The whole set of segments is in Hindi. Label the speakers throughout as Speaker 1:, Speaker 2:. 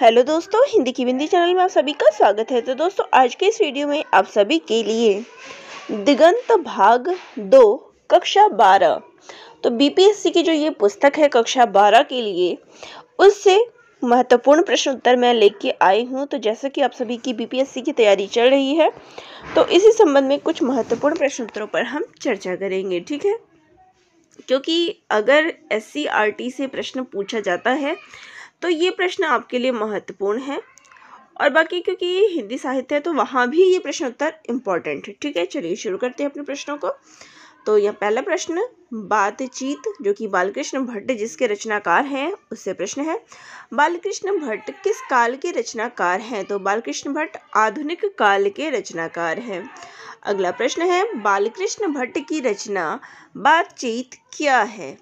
Speaker 1: हेलो दोस्तों हिंदी की बिंदी चैनल में आप सभी का स्वागत है तो दोस्तों आज के इस वीडियो में आप सभी के लिए दिगंत भाग दो कक्षा बारह तो बीपीएससी की जो ये पुस्तक है कक्षा बारह के लिए उससे महत्वपूर्ण प्रश्न उत्तर मैं लेके आई हूँ तो जैसा कि आप सभी की बीपीएससी की तैयारी चल रही है तो इसी संबंध में कुछ महत्वपूर्ण प्रश्न उत्तरों पर हम चर्चा करेंगे ठीक है क्योंकि अगर एस से प्रश्न पूछा जाता है तो ये प्रश्न आपके लिए महत्वपूर्ण है और बाकी क्योंकि ये हिंदी साहित्य है तो वहाँ भी ये प्रश्न उत्तर इम्पॉर्टेंट है ठीक है चलिए शुरू करते हैं अपने प्रश्नों को तो यह पहला प्रश्न बातचीत जो कि बालकृष्ण भट्ट जिसके रचनाकार हैं उससे प्रश्न है बालकृष्ण भट्ट किस काल के रचनाकार हैं तो बालकृष्ण भट्ट आधुनिक काल के रचनाकार हैं अगला प्रश्न है बालकृष्ण भट्ट की रचना बातचीत क्या है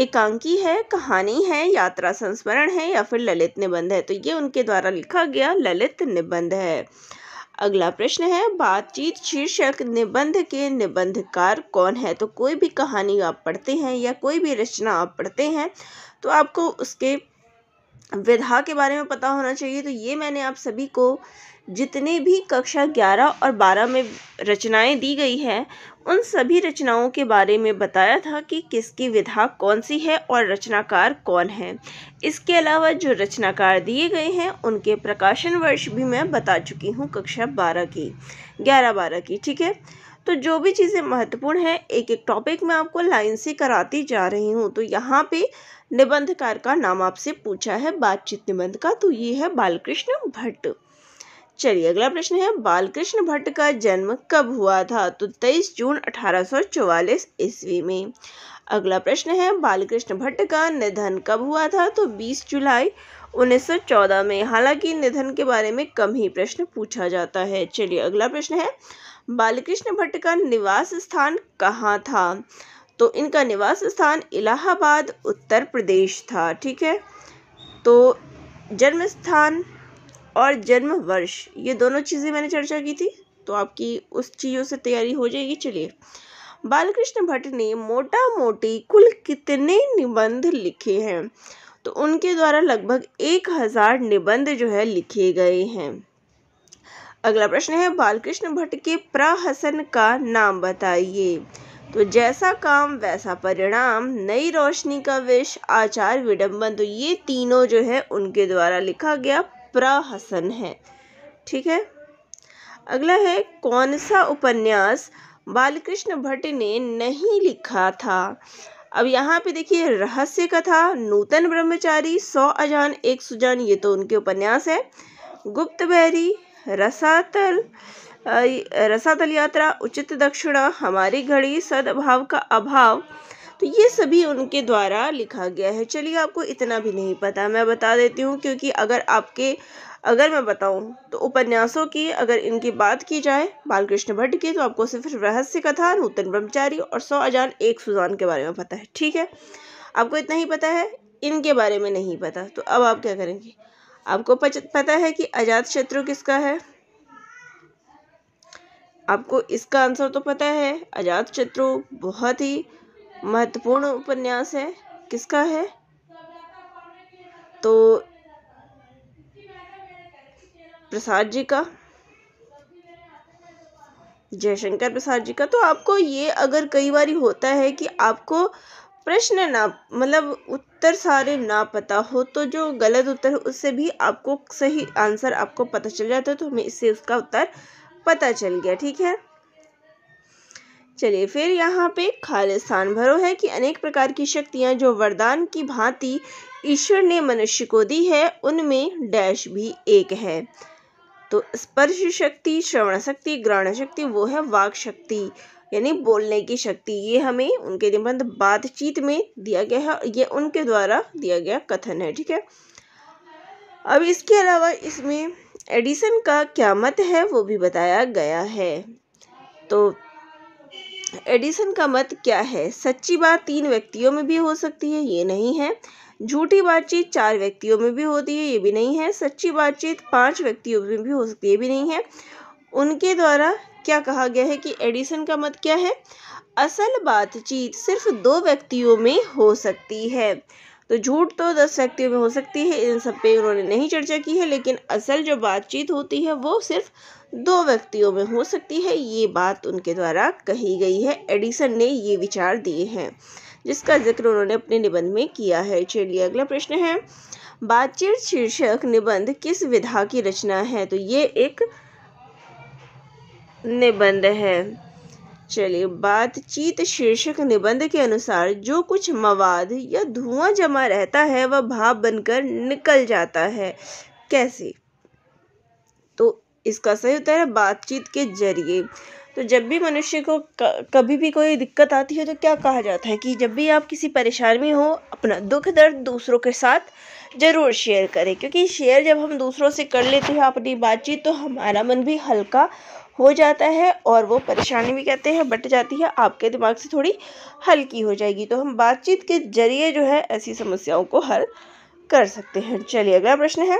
Speaker 1: एकांकी है कहानी है यात्रा संस्मरण है या फिर ललित निबंध है तो ये उनके द्वारा लिखा गया ललित निबंध है अगला प्रश्न है बातचीत शीर्षक निबंध के निबंधकार कौन है तो कोई भी कहानी आप पढ़ते हैं या कोई भी रचना आप पढ़ते हैं तो आपको उसके विधा के बारे में पता होना चाहिए तो ये मैंने आप सभी को जितने भी कक्षा ग्यारह और बारह में रचनाएं दी गई हैं उन सभी रचनाओं के बारे में बताया था कि किसकी विधा कौन सी है और रचनाकार कौन है इसके अलावा जो रचनाकार दिए गए हैं उनके प्रकाशन वर्ष भी मैं बता चुकी हूँ कक्षा बारह की ग्यारह बारह की ठीक है तो जो भी चीज़ें महत्वपूर्ण हैं एक एक टॉपिक में आपको लाइन से कराती जा रही हूँ तो यहाँ पे निबंधकार का नाम आपसे पूछा है बातचीत निबंध का तो ये है बालकृष्ण भट्ट चलिए अगला प्रश्न है बालकृष्ण भट्ट का जन्म कब हुआ था तो 23 जून 1844 ईस्वी में अगला प्रश्न है बालकृष्ण भट्ट का निधन कब हुआ था तो 20 जुलाई 1914 में हालांकि निधन के बारे में कम ही प्रश्न पूछा जाता है चलिए अगला प्रश्न है बालकृष्ण भट्ट का निवास स्थान कहाँ था तो इनका निवास स्थान इलाहाबाद उत्तर प्रदेश था ठीक है तो जन्म स्थान और जन्म वर्ष ये दोनों चीज़ें मैंने चर्चा की थी तो आपकी उस चीज़ों से तैयारी हो जाएगी चलिए बालकृष्ण भट्ट ने मोटा मोटी कुल कितने निबंध लिखे हैं तो उनके द्वारा लगभग एक हज़ार निबंध जो है लिखे गए हैं अगला प्रश्न है बालकृष्ण भट्ट के प्रहसन का नाम बताइए तो जैसा काम वैसा परिणाम नई रोशनी का विष आचार विडंबन तो ये तीनों जो है उनके द्वारा लिखा गया प्रहसन है ठीक है अगला है कौन सा उपन्यास बालकृष्ण भट्ट ने नहीं लिखा था अब यहाँ पे देखिए रहस्य कथा नूतन ब्रह्मचारी सौ अजान एक सुजान ये तो उनके उपन्यास है गुप्त बैरी रसातल रसातल यात्रा उचित दक्षिणा हमारी घड़ी सद्भाव का अभाव तो ये सभी उनके द्वारा लिखा गया है चलिए आपको इतना भी नहीं पता मैं बता देती हूँ क्योंकि अगर आपके अगर मैं बताऊं तो उपन्यासों की अगर इनकी बात की जाए बालकृष्ण भट्ट की तो आपको सिर्फ रहस्य कथा नूतन ब्रह्मचारी और सौ अजान एक सुजान के बारे में पता है ठीक है आपको इतना ही पता है इनके बारे में नहीं पता तो अब आप क्या करेंगे आपको पता है कि अजात शत्रु किसका है आपको इसका आंसर तो पता है अजात शत्रु बहुत ही महत्वपूर्ण उपन्यास है किसका है तो प्रसाद जी का जयशंकर प्रसाद जी का तो आपको ये अगर कई बार होता है कि आपको प्रश्न ना मतलब उत्तर सारे ना पता हो तो जो गलत उत्तर उससे भी आपको सही आंसर आपको पता चल जाता है तो हमें इससे उसका उत्तर पता चल गया ठीक है चलिए फिर यहाँ पे खालिस्तान भरो है कि अनेक प्रकार की शक्तियाँ जो वरदान की भांति ईश्वर ने मनुष्य को दी है उनमें डैश भी एक है तो स्पर्श शक्ति श्रवण शक्ति ग्रहण शक्ति वो है वाक शक्ति यानी बोलने की शक्ति ये हमें उनके निबंध बातचीत में दिया गया है ये उनके द्वारा दिया गया कथन है ठीक है अब इसके अलावा इसमें एडिसन का क्या मत है वो भी बताया गया है तो एडिसन का मत क्या है सच्ची बात तीन व्यक्तियों में भी हो सकती है ये नहीं है झूठी बातचीत चार व्यक्तियों में भी होती है ये भी नहीं है सच्ची बातचीत पांच व्यक्तियों में भी हो सकती है ये भी नहीं है उनके द्वारा क्या कहा गया है कि एडिसन का मत क्या है असल बातचीत सिर्फ दो व्यक्तियों में हो सकती है तो झूठ तो दस व्यक्तियों में हो सकती है इन सब पे उन्होंने नहीं चर्चा की है लेकिन असल जो बातचीत होती है वो सिर्फ दो व्यक्तियों में हो सकती है ये बात उनके द्वारा कही गई है एडिसन ने ये विचार दिए हैं जिसका जिक्र उन्होंने अपने निबंध में किया है चलिए अगला प्रश्न है बातचीत शीर्षक निबंध किस विधा की रचना है तो ये एक निबंध है चलिए बातचीत शीर्षक निबंध के अनुसार जो कुछ मवाद या धुआं जमा रहता है वह भाप बनकर निकल जाता है कैसे तो इसका सही उत्तर है बातचीत के जरिए तो जब भी मनुष्य को कभी भी कोई दिक्कत आती है तो क्या कहा जाता है कि जब भी आप किसी परेशान में हो अपना दुख दर्द दूसरों के साथ ज़रूर शेयर करें क्योंकि शेयर जब हम दूसरों से कर लेते हैं अपनी बातचीत तो हमारा मन भी हल्का हो जाता है और वो परेशानी भी कहते हैं बट जाती है आपके दिमाग से थोड़ी हल्की हो जाएगी तो हम बातचीत के जरिए जो है ऐसी समस्याओं को हल कर सकते हैं चलिए अगला प्रश्न है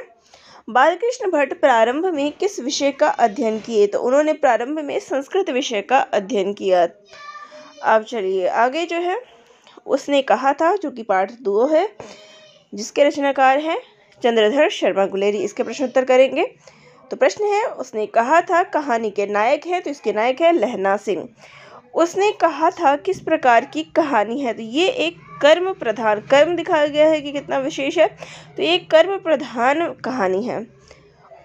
Speaker 1: बालकृष्ण भट्ट प्रारंभ में किस विषय का अध्ययन किए तो उन्होंने प्रारंभ में संस्कृत विषय का अध्ययन किया अब चलिए आगे जो है उसने कहा था जो कि पाठ दो है जिसके रचनाकार हैं चंद्रधर शर्मा गुलेरी इसके प्रश्न उत्तर करेंगे तो प्रश्न है उसने कहा था कहानी के नायक हैं तो इसके नायक है लहना सिंह उसने कहा था किस प्रकार की कहानी है तो ये एक कर्म प्रधान कर्म दिखाया गया है कि कितना विशेष है तो ये कर्म प्रधान कहानी है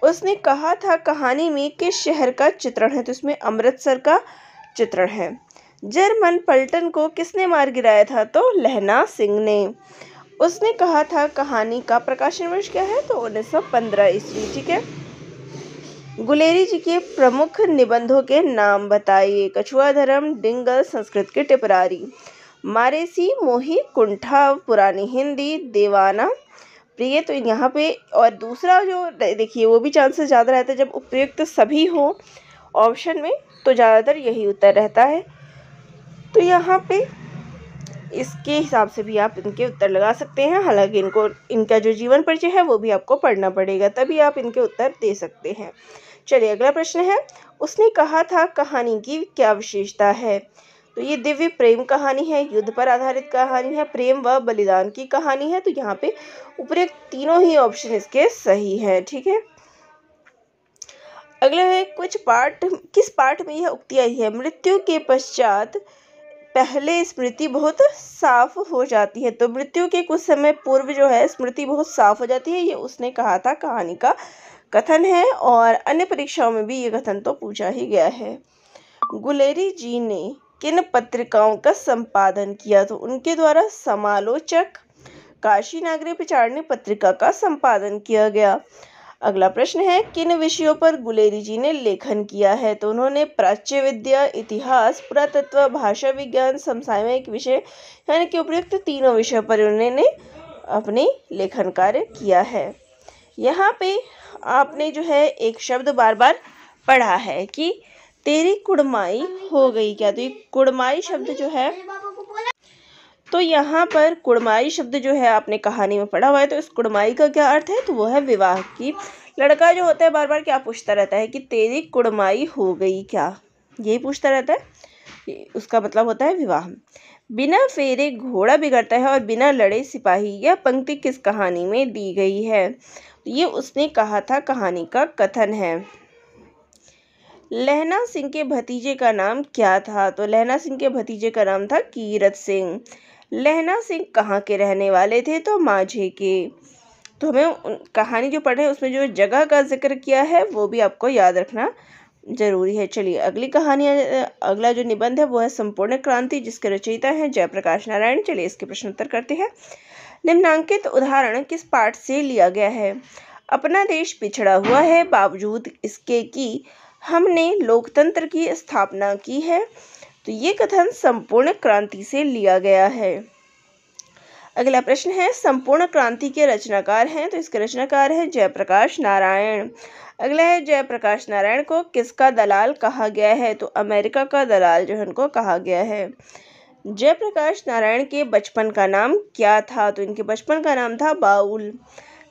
Speaker 1: उसने कहा था कहानी में किस शहर का चित्रण है तो इसमें अमृतसर का चित्रण है जर्मन पल्टन को किसने मार गिराया था तो लहना सिंह ने उसने कहा था कहानी का प्रकाशन वर्ष क्या है तो 1915 सौ ईस्वी ठीक है गुलेरी जी के प्रमुख निबंधों के नाम बताइए कछुआ धर्म डिंगल संस्कृत के टिपरारी मारेसी मोही कुंठा पुरानी हिंदी देवाना प्रिय तो यहाँ पे और दूसरा जो देखिए वो भी चांसेस ज़्यादा रहता है जब उपयुक्त सभी हो ऑप्शन में तो ज़्यादातर यही उत्तर रहता है तो यहाँ पे इसके हिसाब से भी आप इनके उत्तर लगा सकते हैं हालांकि इनको इनका जो जीवन परिचय है वो भी आपको पढ़ना पड़ेगा तभी आप इनके उत्तर दे सकते हैं चलिए अगला प्रश्न है उसने कहा था कहानी की क्या विशेषता है तो ये दिव्य प्रेम कहानी है युद्ध पर आधारित कहानी है प्रेम व बलिदान की कहानी है तो यहाँ पे उपरोक्त तीनों ही ऑप्शन इसके सही हैं ठीक है अगला है कुछ पार्ट किस पार्ट में यह उक्ति आई है मृत्यु के पश्चात पहले स्मृति बहुत साफ हो जाती है तो मृत्यु के कुछ समय पूर्व जो है स्मृति बहुत साफ हो जाती है ये उसने कहा था कहानी का कथन है और अन्य परीक्षाओं में भी ये कथन तो पूछा ही गया है गुलेरी जी ने किन पत्रिकाओं का संपादन किया तो उनके द्वारा समालोचक काशी नागरी पिछाड़नी पत्रिका का संपादन किया गया अगला प्रश्न है किन विषयों पर गुलेरी जी ने लेखन किया है तो उन्होंने प्राच्य विद्या इतिहास पुरातत्व भाषा विज्ञान समसामयिक विषय यानी कि उपयुक्त तीनों विषयों पर उन्होंने अपने लेखन कार्य किया है यहाँ पे आपने जो है एक शब्द बार बार पढ़ा है कि तेरी कुड़माई हो गई क्या तो ये कुड़माई शब्द जो है तो यहाँ पर कुड़माई शब्द जो है आपने कहानी में पढ़ा हुआ है तो इस कुड़माई का क्या अर्थ है तो वो है विवाह की लड़का जो होता है बार बार क्या पूछता रहता है कि तेरी कुड़माई हो गई क्या यही पूछता रहता है उसका मतलब होता है विवाह बिना फेरे घोड़ा बिगड़ता है और बिना लड़े सिपाही यह पंक्ति किस कहानी में दी गई है ये उसने कहा था कहानी का कथन है लहना सिंह के भतीजे का नाम क्या था तो लहना सिंह के भतीजे का नाम था कीरत सिंह लहना सिंह कहाँ के रहने वाले थे तो माझे के तो हमें कहानी जो पढ़े उसमें जो जगह का जिक्र किया है वो भी आपको याद रखना जरूरी है चलिए अगली कहानी अगला जो निबंध है वो है संपूर्ण क्रांति जिसके रचयिता हैं जयप्रकाश नारायण चलिए इसके प्रश्न उत्तर करते हैं निम्नांकित उदाहरण किस पाठ से लिया गया है अपना देश पिछड़ा हुआ है बावजूद इसके कि हमने लोकतंत्र की स्थापना की है तो ये कथन संपूर्ण क्रांति से लिया गया है अगला प्रश्न है संपूर्ण क्रांति के रचनाकार हैं तो इसके रचनाकार हैं जयप्रकाश नारायण अगला है जयप्रकाश नारायण को किसका दलाल कहा गया है तो अमेरिका का दलाल जो है उनको कहा गया है जयप्रकाश नारायण के बचपन का नाम क्या था तो इनके बचपन का नाम था बाउल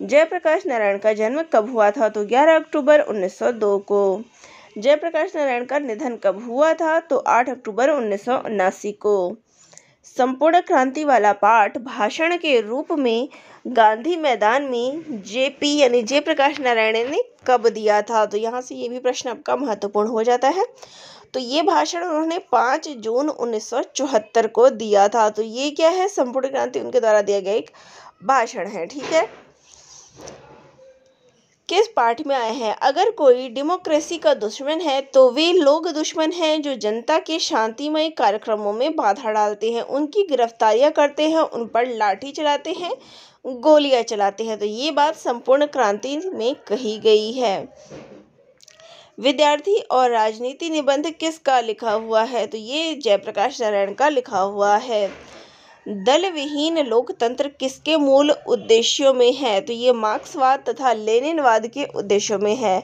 Speaker 1: जयप्रकाश नारायण का जन्म कब हुआ था तो 11 अक्टूबर 1902 को जयप्रकाश नारायण का निधन कब हुआ था तो 8 अक्टूबर उन्नीस को संपूर्ण क्रांति वाला पाठ भाषण के रूप में गांधी मैदान में जेपी यानी जयप्रकाश नारायण ने कब दिया था तो यहाँ से ये भी प्रश्न आपका महत्वपूर्ण हो जाता है तो ये भाषण उन्होंने 5 जून उन्नीस को दिया था तो ये क्या है संपूर्ण क्रांति उनके द्वारा दिया गया एक भाषण है ठीक है किस पार्ट में आए हैं अगर कोई डेमोक्रेसी का दुश्मन है तो वे लोग दुश्मन हैं जो जनता के शांतिमय कार्यक्रमों में बाधा डालते हैं उनकी गिरफ्तारियां करते हैं उन पर लाठी चलाते हैं गोलियां चलाते हैं तो ये बात संपूर्ण क्रांति में कही गई है विद्यार्थी और राजनीति निबंध किसका लिखा हुआ है तो ये जयप्रकाश नारायण का लिखा हुआ है दल विहीन लोकतंत्र किसके मूल उद्देश्यों में है तो ये मार्क्सवाद तथा लेनिनवाद के उद्देश्यों में है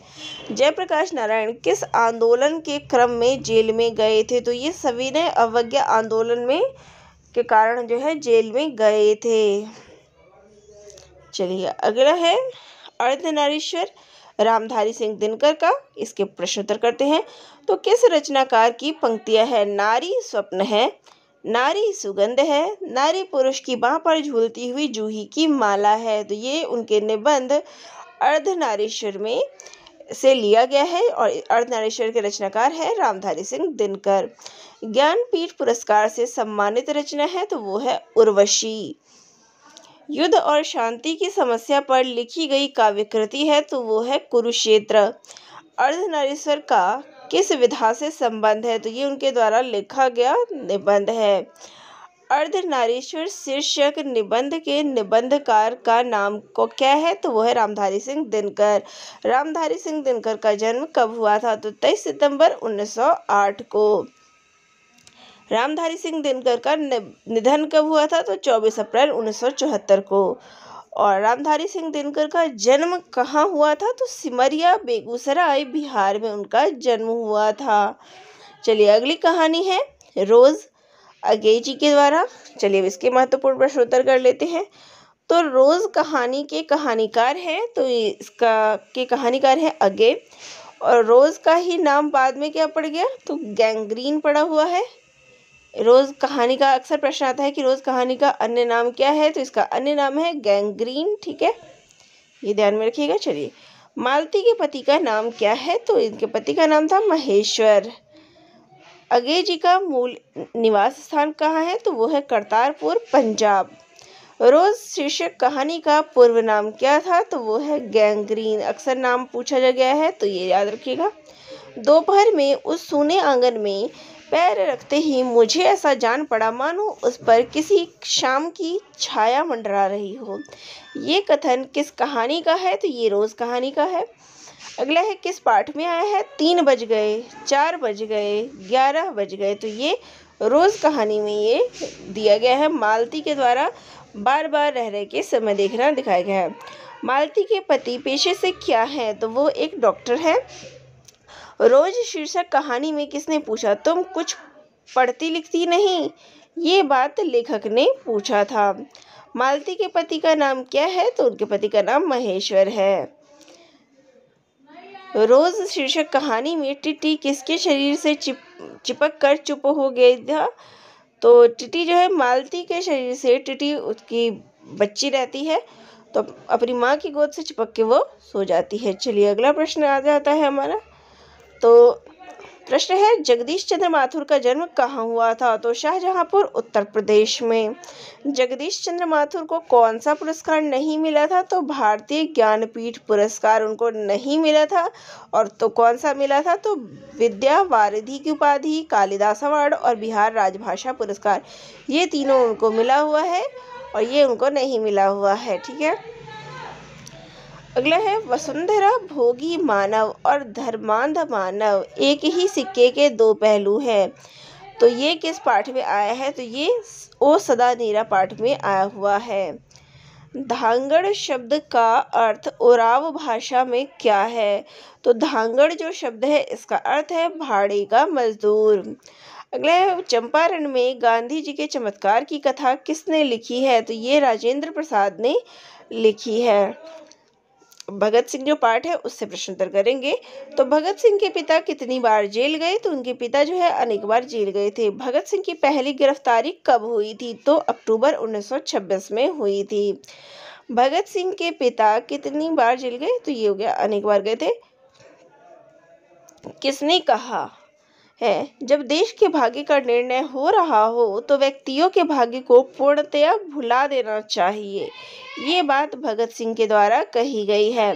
Speaker 1: जयप्रकाश नारायण किस आंदोलन के क्रम में जेल में गए थे तो ये सविनय अवज्ञा आंदोलन में के कारण जो है जेल में गए थे चलिए अगला है अर्धनारीश्वर रामधारी सिंह दिनकर का इसके प्रश्न उत्तर करते हैं तो किस रचनाकार की पंक्तियां है नारी स्वप्न है नारी सुगंध है नारी पुरुष की बाह पर झूलती हुई जूही की माला है तो ये उनके निबंध अर्धनारीश्वर में से लिया गया है और अर्धनारीश्वर के रचनाकार है रामधारी सिंह दिनकर ज्ञानपीठ पुरस्कार से सम्मानित रचना है तो वो है उर्वशी युद्ध और शांति की समस्या पर लिखी गई काव्यकृति है तो वो है कुरुक्षेत्र अर्धनारीश्वर का किस विधा से संबंध है तो ये उनके द्वारा लिखा गया निबंध है अर्धनारीश्वर शीर्षक निबंध के निबंधकार का नाम को क्या है तो वो है रामधारी सिंह दिनकर रामधारी सिंह दिनकर का जन्म कब हुआ था तो 23 सितंबर 1908 को रामधारी सिंह दिनकर का निधन कब हुआ था तो 24 अप्रैल 1974 को और रामधारी सिंह दिनकर का जन्म कहाँ हुआ था तो सिमरिया बेगूसराय बिहार में उनका जन्म हुआ था चलिए अगली कहानी है रोज़ अगे जी के द्वारा चलिए इसके महत्वपूर्ण प्रश्नोत्तर कर लेते हैं तो रोज़ कहानी के कहानीकार हैं तो इसका के कहानीकार है अगे और रोज़ का ही नाम बाद में क्या पड़ गया तो गैंग्रीन पड़ा हुआ है रोज़ कहानी का अक्सर प्रश्न आता है कि रोज़ कहानी का अन्य नाम क्या है तो इसका अन्य नाम है गैंग्रीन ठीक है ये ध्यान में रखिएगा चलिए मालती के पति का नाम क्या है तो इनके पति का नाम था महेश्वर अगे जी का मूल निवास स्थान कहाँ है तो वो है करतारपुर पंजाब रोज़ शीर्षक कहानी का पूर्व नाम क्या था तो वो है गैंग्रीन अक्सर नाम पूछा गया है तो ये याद रखिएगा दोपहर में उस सोने आंगन में पैर रखते ही मुझे ऐसा जान पड़ा मानो उस पर किसी शाम की छाया मंडरा रही हो ये कथन किस कहानी का है तो ये रोज़ कहानी का है अगला है किस पाठ में आया है तीन बज गए चार बज गए ग्यारह बज गए तो ये रोज़ कहानी में ये दिया गया है मालती के द्वारा बार बार रह रहे के समय देखना दिखाया गया है मालती के पति पेशे से क्या है तो वो एक डॉक्टर है रोज शीर्षक कहानी में किसने पूछा तुम कुछ पढ़ती लिखती नहीं ये बात लेखक ने पूछा था मालती के पति का नाम क्या है तो उनके पति का नाम महेश्वर है रोज शीर्षक कहानी में टिटी किसके शरीर से चिप चिपक कर चुप हो गई था तो टिटी जो है मालती के शरीर से टिटी उसकी बच्ची रहती है तो अपनी माँ की गोद से चिपक के वो सो जाती है चलिए अगला प्रश्न आ जाता है हमारा तो प्रश्न है जगदीश चंद्र माथुर का जन्म कहाँ हुआ था तो शाहजहाँपुर उत्तर प्रदेश में जगदीश चंद्र माथुर को कौन सा पुरस्कार नहीं मिला था तो भारतीय ज्ञानपीठ पुरस्कार उनको नहीं मिला था और तो कौन सा मिला था तो विद्या वारिधि की उपाधि कालिदास अवार्ड और बिहार राजभाषा पुरस्कार ये तीनों उनको मिला हुआ है और ये उनको नहीं मिला हुआ है ठीक है अगला है वसुंधरा भोगी मानव और धर्मांध मानव एक ही सिक्के के दो पहलू हैं तो ये किस पाठ में आया है तो ये ओ सदा नीरा पाठ में आया हुआ है धांगड़ शब्द का अर्थ ओराव भाषा में क्या है तो धांगड़ जो शब्द है इसका अर्थ है भाड़े का मजदूर अगला है चंपारण में गांधी जी के चमत्कार की कथा किसने लिखी है तो ये राजेंद्र प्रसाद ने लिखी है भगत सिंह जो पार्ट है उससे प्रश्न उत्तर करेंगे तो भगत सिंह के पिता कितनी बार जेल गए तो उनके पिता जो है अनेक बार जेल गए थे भगत सिंह की पहली गिरफ्तारी कब हुई थी तो अक्टूबर 1926 में हुई थी भगत सिंह के पिता कितनी बार जेल गए तो ये हो गया अनेक बार गए थे किसने कहा है जब देश के भाग्य का निर्णय हो रहा हो तो व्यक्तियों के भाग्य को पूर्णतया भुला देना चाहिए ये बात भगत सिंह के द्वारा कही गई है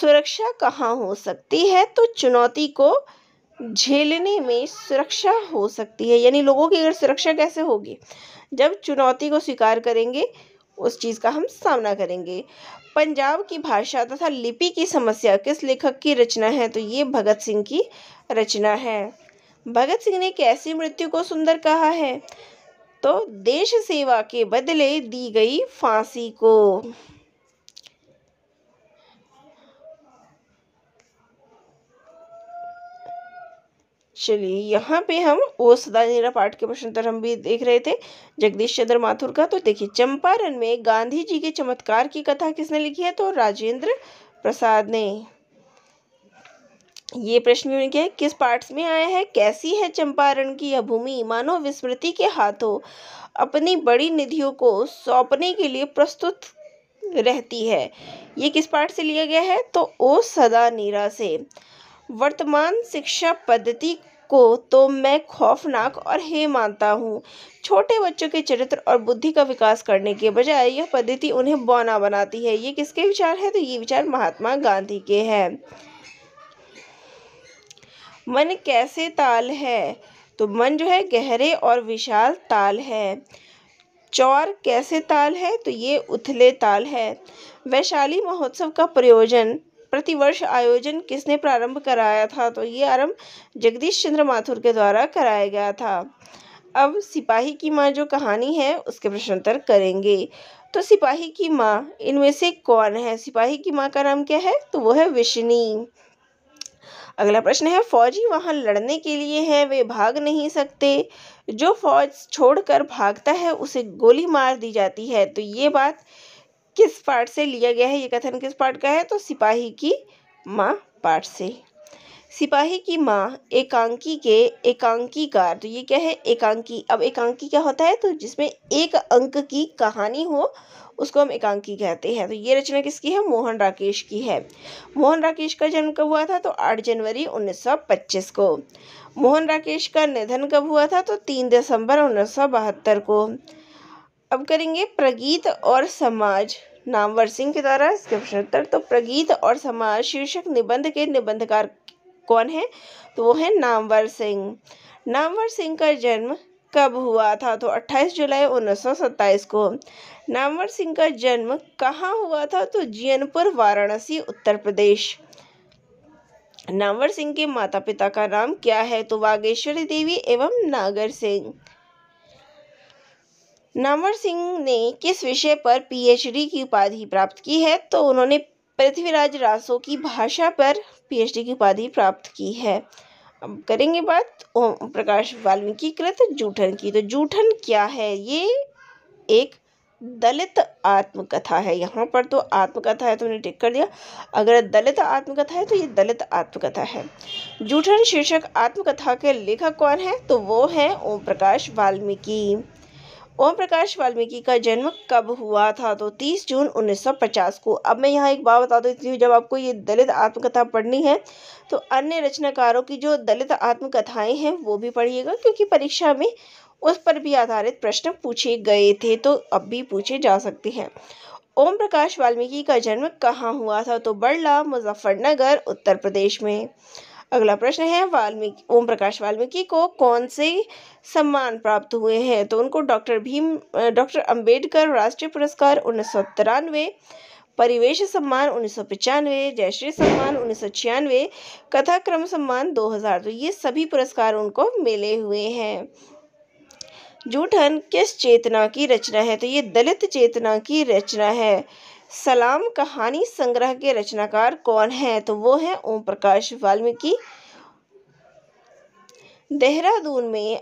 Speaker 1: सुरक्षा कहाँ हो सकती है तो चुनौती को झेलने में सुरक्षा हो सकती है यानी लोगों की अगर सुरक्षा कैसे होगी जब चुनौती को स्वीकार करेंगे उस चीज़ का हम सामना करेंगे पंजाब की भाषा तथा लिपि की समस्या किस लेखक की रचना है तो ये भगत सिंह की रचना है भगत सिंह ने कैसी मृत्यु को सुंदर कहा है तो देश सेवा के बदले दी गई फांसी को चलिए यहाँ पे हम ओ सदा पाठ के प्रश्नोत्तर हम भी देख रहे थे जगदीश चंद्र माथुर का तो देखिए चंपारण में गांधी जी के चमत्कार की कथा किसने लिखी है तो राजेंद्र प्रसाद ने ये प्रश्न भी उनके किस पार्ट्स में आया है कैसी है चंपारण की यह भूमि मानव विस्मृति के हाथों अपनी बड़ी निधियों को सौंपने के लिए प्रस्तुत रहती है ये किस पार्ट से लिया गया है तो ओ सदा नीरा से वर्तमान शिक्षा पद्धति को तो मैं खौफनाक और हे मानता हूँ छोटे बच्चों के चरित्र और बुद्धि का विकास करने के बजाय यह पद्धति उन्हें बौना बनाती है ये किसके विचार है तो ये विचार महात्मा गांधी के हैं मन कैसे ताल है तो मन जो है गहरे और विशाल ताल है चौर कैसे ताल है तो ये उथले ताल है वैशाली महोत्सव का प्रयोजन प्रतिवर्ष आयोजन किसने प्रारंभ कराया था तो ये आरंभ जगदीश चंद्र माथुर के द्वारा कराया गया था अब सिपाही की माँ जो कहानी है उसके प्रश्नोत्तर करेंगे तो सिपाही की माँ इनमें से कौन है सिपाही की माँ का नाम क्या है तो वो है विश्नी अगला प्रश्न है फौजी वहाँ लड़ने के लिए है वे भाग नहीं सकते जो फौज छोड़कर भागता है उसे गोली मार दी जाती है तो ये बात किस पार्ट से लिया गया है ये कथन किस पार्ट का है तो सिपाही की माँ पार्ट से सिपाही की माँ एकांकी के एकांकीकार तो ये क्या है एकांकी अब एकांकी क्या होता है तो जिसमें एक अंक की कहानी हो उसको हम एकांकी कहते हैं तो ये रचना किसकी है मोहन राकेश की है मोहन राकेश का जन्म कब हुआ था तो 8 जनवरी 1925 को मोहन राकेश का निधन कब हुआ था तो 3 दिसंबर उन्नीस को अब करेंगे प्रगीत और समाज नामवर सिंह के द्वारा इसके प्रश्नोत्तर तो प्रगीत और समाज शीर्षक निबंध के निबंधकार कौन है तो वो है नामवर सिंह नामवर सिंह का जन्म कब हुआ था तो 28 जुलाई 1927 को नामवर सिंह का जन्म कहाँ हुआ था तो जियनपुर वाराणसी उत्तर प्रदेश नामवर सिंह के माता पिता का नाम क्या है तो वागेश्वरी देवी एवं नागर सिंह नामवर सिंह ने किस विषय पर पीएचडी की उपाधि प्राप्त की है तो उन्होंने पृथ्वीराज रासो की भाषा पर पीएचडी की उपाधि प्राप्त की है अब करेंगे बात ओम प्रकाश वाल्मीकि कृत जूठन की तो जूठन क्या है ये एक दलित आत्मकथा है यहाँ पर तो आत्मकथा है तो उन्हें टिक कर दिया अगर दलित आत्मकथा है तो ये दलित आत्मकथा है जूठन शीर्षक आत्मकथा के लेखक कौन है तो वो है ओम प्रकाश वाल्मीकि ओम प्रकाश वाल्मीकि का जन्म कब हुआ था तो 30 जून 1950 को अब मैं यहाँ एक बात बता देती हूँ जब आपको ये दलित आत्मकथा पढ़नी है तो अन्य रचनाकारों की जो दलित आत्मकथाएं हैं वो भी पढ़िएगा क्योंकि परीक्षा में उस पर भी आधारित प्रश्न पूछे गए थे तो अब भी पूछे जा सकते हैं ओम प्रकाश वाल्मीकि का जन्म कहाँ हुआ था तो बड़ला मुजफ्फरनगर उत्तर प्रदेश में अगला प्रश्न है वाल्मीकि ओम प्रकाश वाल्मीकि को कौन से सम्मान प्राप्त हुए हैं तो उनको डॉक्टर भीम डॉक्टर अंबेडकर राष्ट्रीय पुरस्कार उन्नीस सौ तिरानवे परिवेश सम्मान उन्नीस सौ पचानवे जयश्री सम्मान उन्नीस सौ छियानवे कथाक्रम सम्मान दो हज़ार तो ये सभी पुरस्कार उनको मिले हुए हैं जूठन किस चेतना की रचना है तो ये दलित चेतना की रचना है सलाम कहानी संग्रह के रचनाकार कौन हैं तो वो हैं ओम प्रकाश वाल्मीकि देहरादून में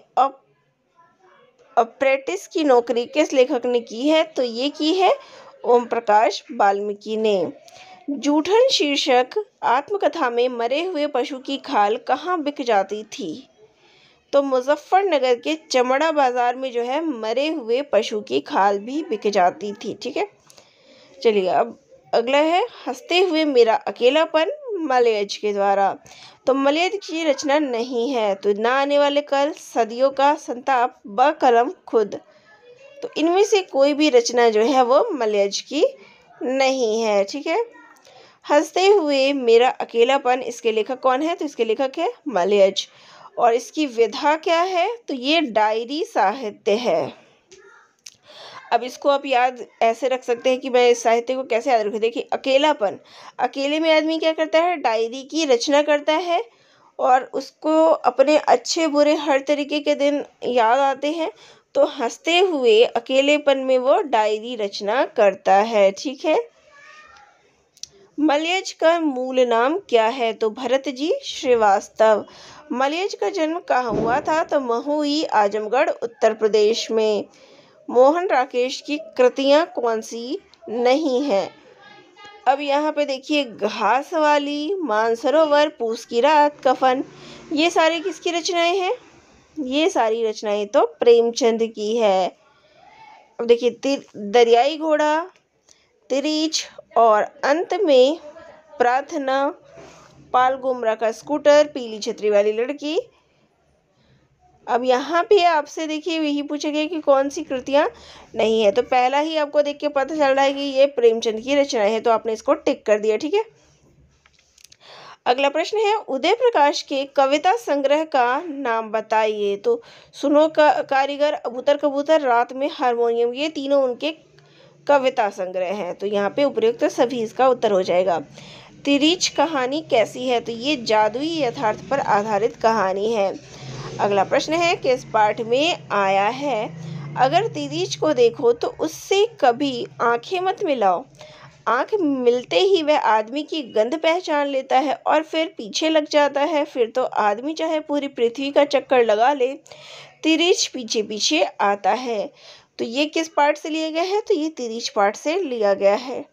Speaker 1: अप्रेटिस की नौकरी किस लेखक ने की है तो ये की है ओम प्रकाश वाल्मीकि ने जूठन शीर्षक आत्मकथा में मरे हुए पशु की खाल कहाँ बिक जाती थी तो मुजफ्फरनगर के चमड़ा बाज़ार में जो है मरे हुए पशु की खाल भी बिक जाती थी ठीक है चलिए अब अगला है हंसते हुए मेरा अकेलापन मलयज के द्वारा तो मलयज की रचना नहीं है तो ना आने वाले कल सदियों का संताप ब कलम खुद तो इनमें से कोई भी रचना जो है वो मलयज की नहीं है ठीक है हंसते हुए मेरा अकेलापन इसके लेखक कौन है तो इसके लेखक है मलयज और इसकी विधा क्या है तो ये डायरी साहित्य है अब इसको आप याद ऐसे रख सकते हैं कि मैं इस साहित्य को कैसे याद रखूँ देखिए अकेलापन अकेले में आदमी क्या करता है डायरी की रचना करता है और उसको अपने अच्छे बुरे हर तरीके के दिन याद आते हैं तो हंसते हुए अकेलेपन में वो डायरी रचना करता है ठीक है मलयज का मूल नाम क्या है तो भरत जी श्रीवास्तव मलयज का जन्म कहाँ हुआ था तो महुई आजमगढ़ उत्तर प्रदेश में मोहन राकेश की कृतियाँ कौन सी नहीं हैं अब यहाँ पे देखिए घास वाली मानसरोवर पूस की रात कफन ये सारे किसकी रचनाएं हैं ये सारी रचनाएं तो प्रेमचंद की है अब देखिए दरियाई घोड़ा तिरीच और अंत में प्रार्थना पाल गुमरा का स्कूटर पीली छतरी वाली लड़की अब यहाँ पे आपसे देखिए यही पूछा गया कि कौन सी कृतियाँ नहीं है तो पहला ही आपको देख के पता चल रहा है कि ये प्रेमचंद की रचना है तो आपने इसको टिक कर दिया ठीक है अगला प्रश्न है उदय प्रकाश के कविता संग्रह का नाम बताइए तो सुनो का कारीगर अबूतर कबूतर रात में हारमोनियम ये तीनों उनके कविता संग्रह हैं तो यहाँ पे उपयुक्त सभी इसका उत्तर हो जाएगा तिरिच कहानी कैसी है तो ये जादुई यथार्थ पर आधारित कहानी है अगला प्रश्न है किस पाठ में आया है अगर तीरीज को देखो तो उससे कभी आंखें मत मिलाओ आंख मिलते ही वह आदमी की गंध पहचान लेता है और फिर पीछे लग जाता है फिर तो आदमी चाहे पूरी पृथ्वी का चक्कर लगा ले तिरिच पीछे पीछे आता है तो ये किस पार्ट से लिया गया है तो ये तिरिच पार्ट से लिया गया है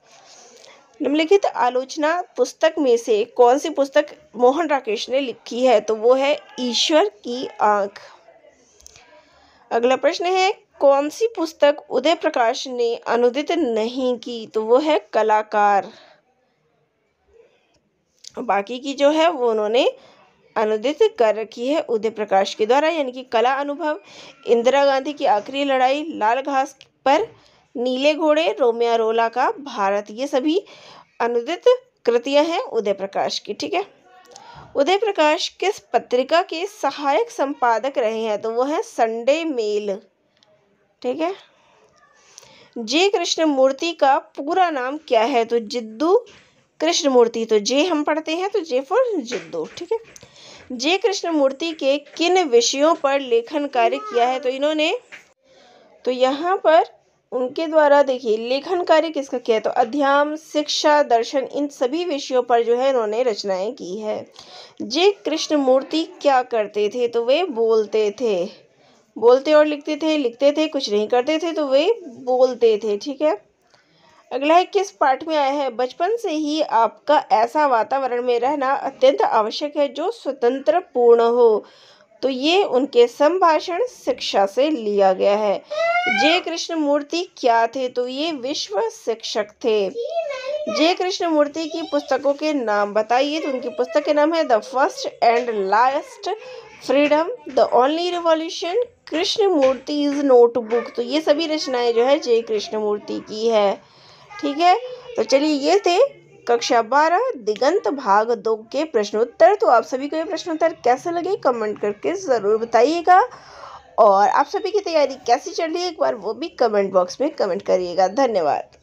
Speaker 1: निम्नलिखित आलोचना पुस्तक में से कौन सी पुस्तक मोहन राकेश ने लिखी है तो वो है ईश्वर की आंख अगला प्रश्न है कौन सी पुस्तक उदय प्रकाश ने अनुदित नहीं की तो वो है कलाकार बाकी की जो है वो उन्होंने अनुदित कर रखी है उदय प्रकाश के द्वारा यानी कि कला अनुभव इंदिरा गांधी की आखिरी लड़ाई लाल घास पर नीले घोड़े रोमिया रोला का भारत ये सभी अनुदित कृतियां हैं उदय प्रकाश की ठीक है उदय प्रकाश किस पत्रिका के सहायक संपादक रहे हैं तो वो है संडे मेल ठीक है जे कृष्णमूर्ति का पूरा नाम क्या है तो जिद्दू कृष्णमूर्ति तो जे हम पढ़ते हैं तो जे फॉर जिद्दू ठीक है जे कृष्णमूर्ति के किन विषयों पर लेखन कार्य किया है तो इन्होंने तो यहाँ पर उनके द्वारा देखिए लेखन कार्य किसका किया तो अध्याम शिक्षा दर्शन इन सभी विषयों पर जो है इन्होंने रचनाएं की है जे कृष्ण मूर्ति क्या करते थे तो वे बोलते थे बोलते और लिखते थे लिखते थे कुछ नहीं करते थे तो वे बोलते थे ठीक है अगला है किस पाठ में आया है बचपन से ही आपका ऐसा वातावरण में रहना अत्यंत आवश्यक है जो स्वतंत्र पूर्ण हो तो ये उनके संभाषण शिक्षा से लिया गया है जय कृष्ण मूर्ति क्या थे तो ये विश्व शिक्षक थे जय कृष्ण मूर्ति की पुस्तकों के नाम बताइए तो उनकी पुस्तक के नाम है the first and last freedom the only revolution Murti is notebook तो ये सभी रचनाएं जो है जय कृष्ण मूर्ति की है ठीक है तो चलिए ये थे कक्षा बारह दिगंत भाग दो के प्रश्नोत्तर तो आप सभी को ये प्रश्नोत्तर कैसे लगे कमेंट करके ज़रूर बताइएगा और आप सभी की तैयारी कैसी चल रही है एक बार वो भी कमेंट बॉक्स में कमेंट करिएगा धन्यवाद